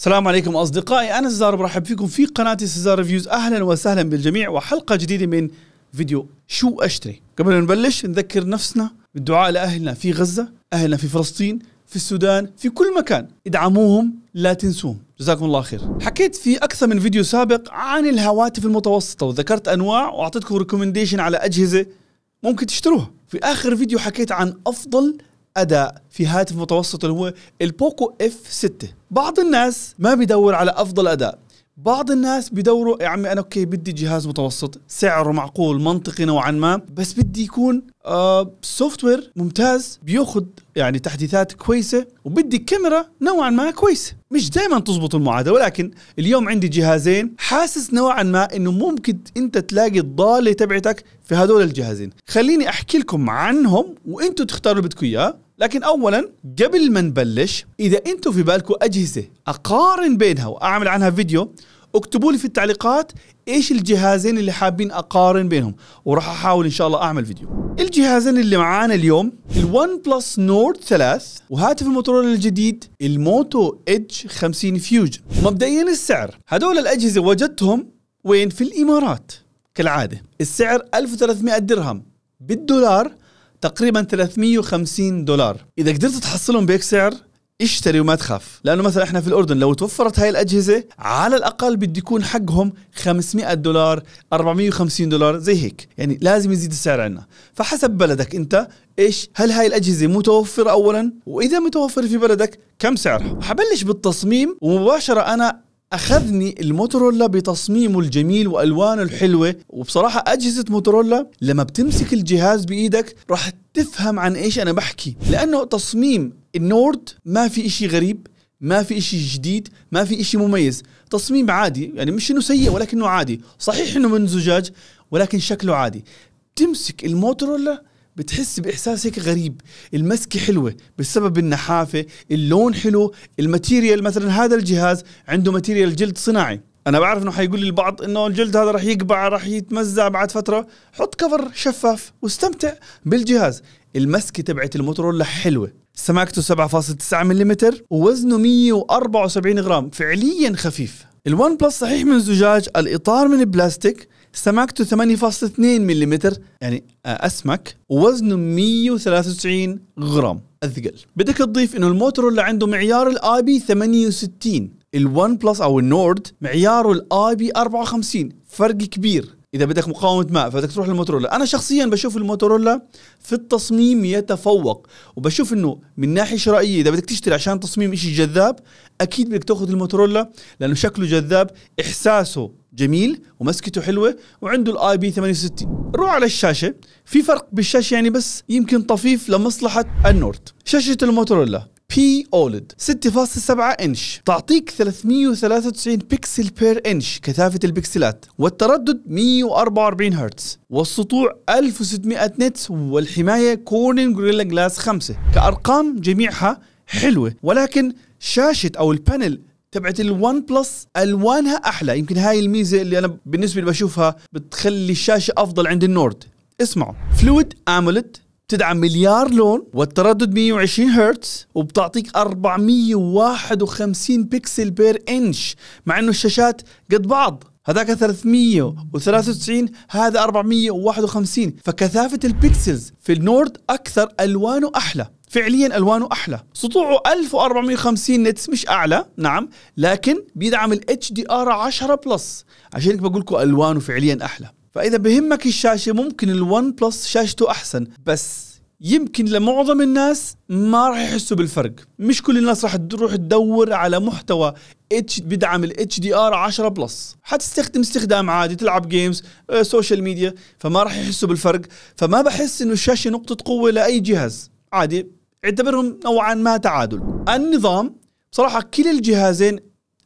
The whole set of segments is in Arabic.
السلام عليكم اصدقائي انا سزار برحب فيكم في قناه سزار ريفيوز اهلا وسهلا بالجميع وحلقه جديده من فيديو شو اشتري قبل ما نبلش نذكر نفسنا بالدعاء لاهلنا في غزه اهلنا في فلسطين في السودان في كل مكان ادعموهم لا تنسوهم جزاكم الله خير حكيت في اكثر من فيديو سابق عن الهواتف المتوسطه وذكرت انواع واعطيتكم ريكومنديشن على اجهزه ممكن تشتروها في اخر فيديو حكيت عن افضل اداء في هاتف متوسط اللي هو البوكو اف 6 بعض الناس ما بيدور على افضل اداء بعض الناس بدوروا يا عمي انا اوكي بدي جهاز متوسط سعره معقول منطقي نوعا ما بس بدي يكون آه سوفت وير ممتاز بياخذ يعني تحديثات كويسه وبدي كاميرا نوعا ما كويسه مش دائما تزبط المعادله ولكن اليوم عندي جهازين حاسس نوعا ما انه ممكن انت تلاقي الضاله تبعتك في هذول الجهازين خليني احكي لكم عنهم وانتم تختاروا اللي بدكم اياه لكن اولا قبل ما نبلش اذا انتم في بالكم اجهزه اقارن بينها واعمل عنها فيديو اكتبوا لي في التعليقات ايش الجهازين اللي حابين اقارن بينهم وراح احاول ان شاء الله اعمل فيديو الجهازين اللي معانا اليوم الون بلس نورد 3 وهاتف الموتورولا الجديد الموتو ايدج 50 فيوجن مبدئيا السعر هدول الاجهزه وجدتهم وين في الامارات كالعاده السعر 1300 درهم بالدولار تقريبا 350 دولار اذا قدرت تحصلهم بهيك سعر اشتري وما تخاف لانه مثلا احنا في الاردن لو توفرت هاي الاجهزه على الاقل بده يكون حقهم 500 دولار 450 دولار زي هيك يعني لازم يزيد السعر عندنا فحسب بلدك انت ايش هل هاي الاجهزه متوفره اولا واذا متوفره في بلدك كم سعرها حبلش بالتصميم ومباشره انا اخذني الموتورولا بتصميمه الجميل والوانه الحلوه وبصراحه اجهزه موتورولا لما بتمسك الجهاز بايدك راح تفهم عن ايش انا بحكي لانه تصميم النورد ما في اشي غريب ما في اشي جديد ما في اشي مميز تصميم عادي يعني مش انه سيء ولكنه عادي صحيح انه من زجاج ولكن شكله عادي تمسك الموتورولا بتحس باحساس هيك غريب المسكه حلوه بسبب النحافه اللون حلو الماتيريال مثلا هذا الجهاز عنده ماتيريال جلد صناعي انا بعرف انه حيقول لي البعض انه الجلد هذا رح يقبع رح يتمزع بعد فتره حط كفر شفاف واستمتع بالجهاز المسكه تبعت الموتورولا حلوه سماكته 7.9 ملم ووزنه 174 غرام فعليا خفيف الون بلس صحيح من زجاج الاطار من بلاستيك سماكته 8.2 ملم يعني اسمك ووزنه 193 غرام اثقل بدك تضيف انه الموتور اللي عنده معيار الاي بي 68 الون بلس او النورد معياره الاي بي 54 فرق كبير اذا بدك مقاومه ماء فبدك تروح للموتورولا انا شخصيا بشوف الموتورولا في التصميم يتفوق وبشوف انه من ناحيه شرائيه اذا بدك تشتري عشان تصميم إشي جذاب اكيد بدك تاخذ الموتورولا لانه شكله جذاب احساسه جميل ومسكته حلوه وعنده الاي بي 68 روح على الشاشه في فرق بالشاشه يعني بس يمكن طفيف لمصلحه النورد شاشه الموتورولا بي اولد 6.7 انش تعطيك 393 بكسل بير انش كثافه البكسلات والتردد 144 هرتز والسطوع 1600 نت والحمايه كورنين جوريلا جلاس 5 كارقام جميعها حلوه ولكن شاشه او البانل تبعت الون بلس الوانها احلى يمكن هاي الميزه اللي انا بالنسبه لي بشوفها بتخلي الشاشه افضل عند النورد اسمعوا فلويد اموليد بتدعم مليار لون والتردد 120 هرتز وبتعطيك 451 بكسل بير انش مع انه الشاشات قد بعض هذاك 393 هذا 451 فكثافة البكسلز في النورد أكثر ألوانه أحلى فعليا الوانه احلى سطوعه 1450 نتس مش اعلى نعم لكن بيدعم الاتش دي ار 10 بلس عشان هيك بقول لكم الوانه فعليا احلى فاذا بهمك الشاشه ممكن الون بلس شاشته احسن بس يمكن لمعظم الناس ما راح يحسوا بالفرق مش كل الناس راح تروح تدور على محتوى اتش بدعم الاتش دي ار 10 بلس حتستخدم استخدام عادي تلعب جيمز سوشيال ميديا فما راح يحسوا بالفرق فما بحس انه الشاشه نقطه قوه لاي جهاز عادي اعتبرهم نوعا ما تعادل النظام بصراحة كلا الجهازين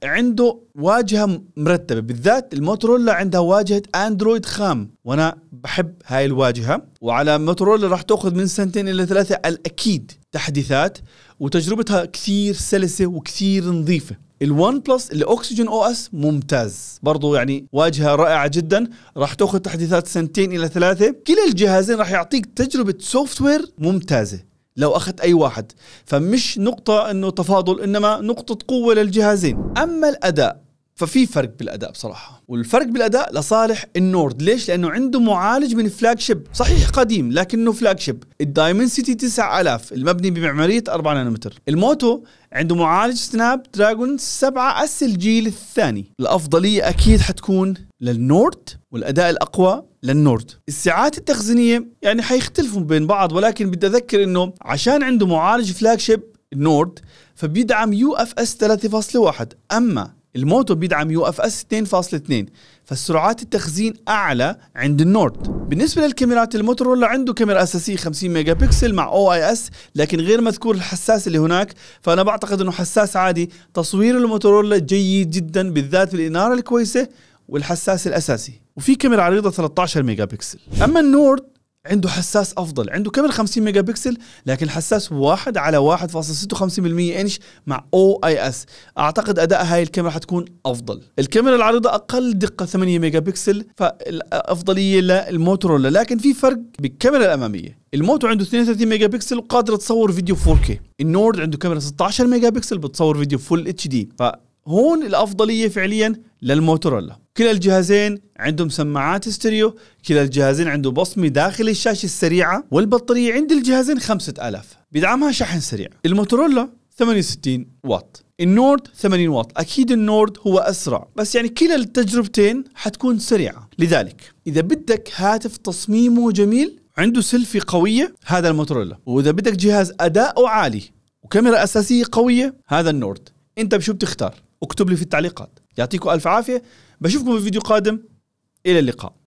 عنده واجهه مرتبه بالذات الموتورولا عندها واجهه اندرويد خام وانا بحب هاي الواجهه وعلى موتورولا راح تاخذ من سنتين الى ثلاثه الاكيد تحديثات وتجربتها كثير سلسه وكثير نظيفه الون بلس الاكسجين او اس ممتاز برضو يعني واجهه رائعه جدا راح تاخذ تحديثات سنتين الى ثلاثه كلا الجهازين راح يعطيك تجربه سوفت وير ممتازه لو اخذت اي واحد فمش نقطه انه تفاضل انما نقطه قوه للجهازين اما الاداء ففي فرق بالاداء بصراحه والفرق بالاداء لصالح النورد ليش لانه عنده معالج من فلاج شيب صحيح قديم لكنه فلاج شيب الدايمن سيتي 9000 المبني بمعماريه 4 نانومتر الموتو عنده معالج سناب دراجون 7 اس الجيل الثاني الافضليه اكيد حتكون للنورد والاداء الاقوى للنورد الساعات التخزينيه يعني حيختلفوا بين بعض ولكن بدي اذكر انه عشان عنده معالج فلاج شيب نورد فبيدعم يو اف اس 3.1 اما الموتور بيدعم يو اف اس 2.2 فالسرعات التخزين اعلى عند النورد بالنسبه للكاميرات الموتورولا عنده كاميرا اساسيه 50 ميجا بكسل مع او اي اس لكن غير مذكور الحساس اللي هناك فانا بعتقد انه حساس عادي تصوير الموتورولا جيد جدا بالذات بالاناره الكويسه والحساس الاساسي وفي كاميرا عريضه 13 ميجا بكسل اما النورد عنده حساس افضل عنده كاميرا 50 ميجا بكسل لكن حساس واحد على 1.56 انش مع او اي اس اعتقد اداء هاي الكاميرا حتكون افضل الكاميرا العريضه اقل دقه 8 ميجا بكسل فالافضليه للموتورولا لكن في فرق بالكاميرا الاماميه الموتو عنده 32 ميجا بكسل وقادره تصور فيديو 4K النورد عنده كاميرا 16 ميجا بكسل بتصور فيديو فول اتش دي ف هون الافضليه فعليا للموتورولا كلا الجهازين عندهم سماعات ستيريو كلا الجهازين عنده بصمه داخل الشاشه السريعه والبطاريه عند الجهازين 5000 بيدعمها شحن سريع الموتورولا 68 واط النورد 80 واط اكيد النورد هو اسرع بس يعني كلا التجربتين حتكون سريعه لذلك اذا بدك هاتف تصميمه جميل عنده سيلفي قويه هذا الموتورولا واذا بدك جهاز اداؤه عالي وكاميرا اساسيه قويه هذا النورد انت بشو بتختار واكتب لي في التعليقات يعطيكم الف عافيه بشوفكم في فيديو قادم الى اللقاء